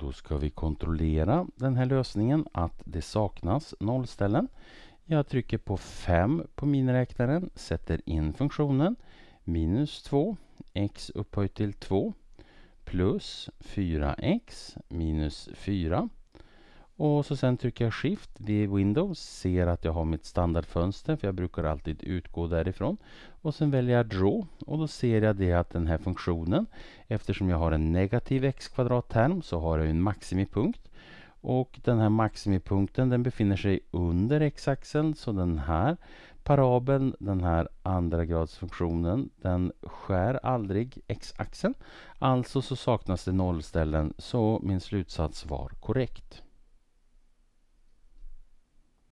Då ska vi kontrollera den här lösningen att det saknas nollställen. Jag trycker på 5 på miniräknaren, sätter in funktionen minus 2 x upphöjt till 2 plus 4x minus 4 och så sen trycker jag Shift vid Windows, ser att jag har mitt standardfönster för jag brukar alltid utgå därifrån. Och sen väljer jag Draw och då ser jag det att den här funktionen, eftersom jag har en negativ x kvadratterm så har jag en maximipunkt. Och den här maximipunkten den befinner sig under x-axeln så den här parabeln, den här andragradsfunktionen, den skär aldrig x-axeln. Alltså så saknas det nollställen så min slutsats var korrekt.